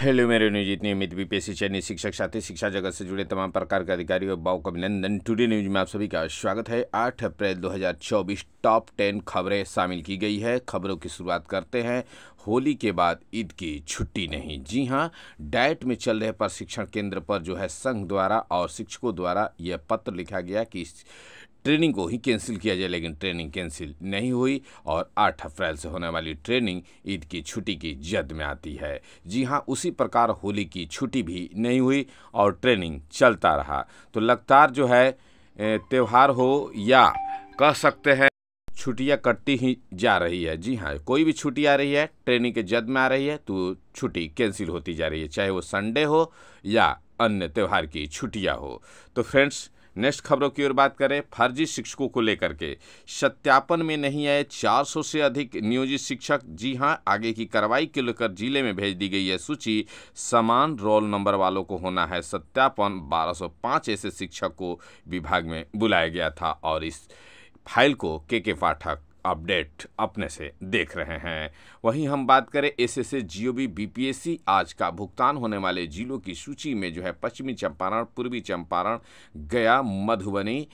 hello मेरे news इतनी उम्मीद बी पी चयनित शिक्षक साथी शिक्षा जगत से जुड़े तमाम प्रकार के अधिकारी और बाव का अभिनंदन टुडे न्यूज में आप सभी का स्वागत है 8 अप्रैल 2024 टॉप टेन खबरें शामिल की गई है खबरों की शुरुआत करते हैं होली के बाद ईद की छुट्टी नहीं जी हां डाइट में चल रहे प्रशिक्षण केंद्र पर जो है संघ द्वारा और शिक्षकों द्वारा यह पत्र लिखा गया कि ट्रेनिंग को ही कैंसिल किया जाए लेकिन ट्रेनिंग कैंसिल नहीं हुई और 8 अप्रैल से होने वाली ट्रेनिंग ईद की छुट्टी की जद में आती है जी हां उसी प्रकार होली की छुट्टी भी नहीं हुई और ट्रेनिंग चलता रहा तो लगातार जो है त्यौहार हो या कह सकते हैं छुट्टियाँ कटती ही जा रही है जी हाँ कोई भी छुट्टी आ रही है ट्रेनिंग के जद में आ रही है तो छुट्टी कैंसिल होती जा रही है चाहे वो संडे हो या अन्य त्यौहार की छुट्टियाँ हो तो फ्रेंड्स नेक्स्ट खबरों की ओर बात करें फर्जी शिक्षकों को लेकर के सत्यापन में नहीं आए 400 से अधिक नियोजित शिक्षक जी हां आगे की कार्रवाई को लेकर जिले में भेज दी गई है सूची समान रोल नंबर वालों को होना है सत्यापन 1205 ऐसे शिक्षक को विभाग में बुलाया गया था और इस फाइल को के के पाठक अपडेट अपने से देख रहे हैं वहीं हम बात करें S S S G O B B P S C आज का भुगतान होने वाले जिलों की सूची में जो है पश्चिमी चंपारण पूर्वी चंपारण गया मधुबनी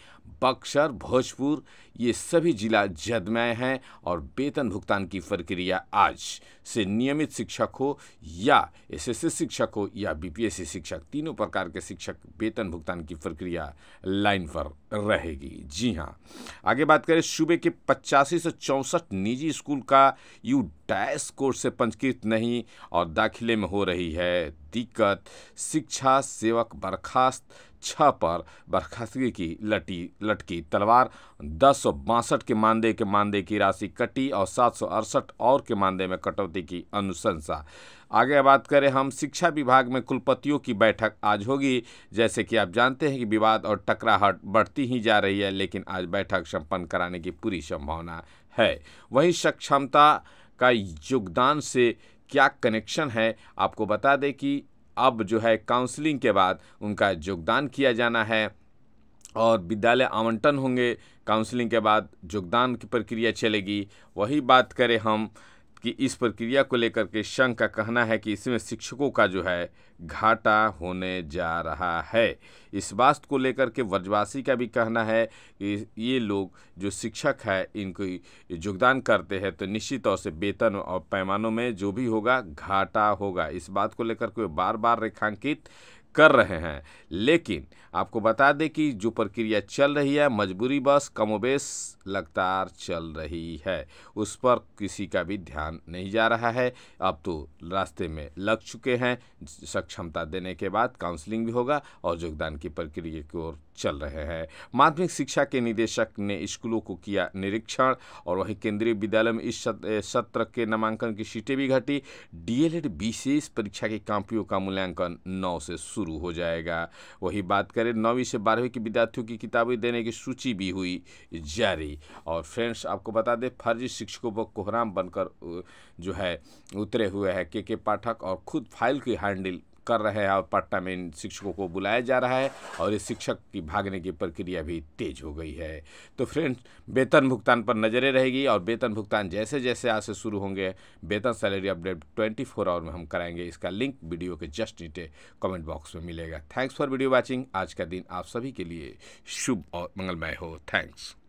बक्सर भोजपुर ये सभी जिला जद में हैं और वेतन भुगतान की प्रक्रिया आज से नियमित शिक्षक हो या एसएससी शिक्षक हो या बीपीएससी शिक्षक तीनों प्रकार के शिक्षक वेतन भुगतान की प्रक्रिया लाइन पर रहेगी जी हाँ आगे बात करें सूबे के पचासी से चौंसठ निजी स्कूल का यू डैश कोर्स से पंजीकृत नहीं और दाखिले में हो रही है दिक्कत शिक्षा सेवक बर्खास्त छह पर बर्खास्तगी की लटी लटकी तलवार दस सौ बासठ के मानदेय के मानदेय की राशि कटी और सात सौ अड़सठ और के मानदे में कटौती की अनुशंसा आगे बात करें हम शिक्षा विभाग में कुलपतियों की बैठक आज होगी जैसे कि आप जानते हैं कि विवाद और टकराहट बढ़ती ही जा रही है लेकिन आज बैठक संपन्न कराने की पूरी संभावना है वहीं सक्षमता का योगदान से क्या कनेक्शन है आपको बता दें कि अब जो है काउंसलिंग के बाद उनका योगदान किया जाना है और विद्यालय आवंटन होंगे काउंसलिंग के बाद योगदान की प्रक्रिया चलेगी वही बात करें हम की इस प्रक्रिया को लेकर के संघ का कहना है कि इसमें शिक्षकों का जो है घाटा होने जा रहा है इस बात को लेकर के व्रजवासी का भी कहना है कि ये लोग जो शिक्षक है इनको योगदान करते हैं तो निश्चित तौर से वेतन और पैमानों में जो भी होगा घाटा होगा इस बात को लेकर के बार बार रेखांकित कर रहे हैं लेकिन आपको बता दें कि जो प्रक्रिया चल रही है मजबूरी बस कमोबेश लगातार चल रही है उस पर किसी का भी ध्यान नहीं जा रहा है अब तो रास्ते में लग चुके हैं सक्षमता देने के बाद काउंसलिंग भी होगा और योगदान की प्रक्रिया की ओर चल रहे हैं माध्यमिक शिक्षा के निदेशक ने स्कूलों को किया निरीक्षण और वहीं केंद्रीय विद्यालय में इस सत्र के नामांकन की सीटें भी घटी डीएलएड विशेष परीक्षा की कॉपियों का मूल्यांकन नौ से शुरू हो जाएगा वही बात करें नौवीं से बारहवीं के विद्यार्थियों की किताबें देने की सूची भी हुई जारी और फ्रेंड्स आपको बता दें फर्जी शिक्षकों पर कोहराम बनकर जो है उतरे हुए हैं के के पाठक और खुद फाइल की हैंडल कर रहे हैं और पटना में इन शिक्षकों को बुलाया जा रहा है और इस शिक्षक की भागने की प्रक्रिया भी तेज हो गई है तो फ्रेंड्स वेतन भुगतान पर नज़रें रहेगी और वेतन भुगतान जैसे जैसे आज से शुरू होंगे वेतन salary update twenty four hour में हम कराएंगे इसका लिंक वीडियो के जस्ट नीचे कमेंट बॉक्स में मिलेगा थैंक्स फॉर वीडियो वॉचिंग आज का दिन आप सभी के लिए शुभ और मंगलमय हो थैंक्स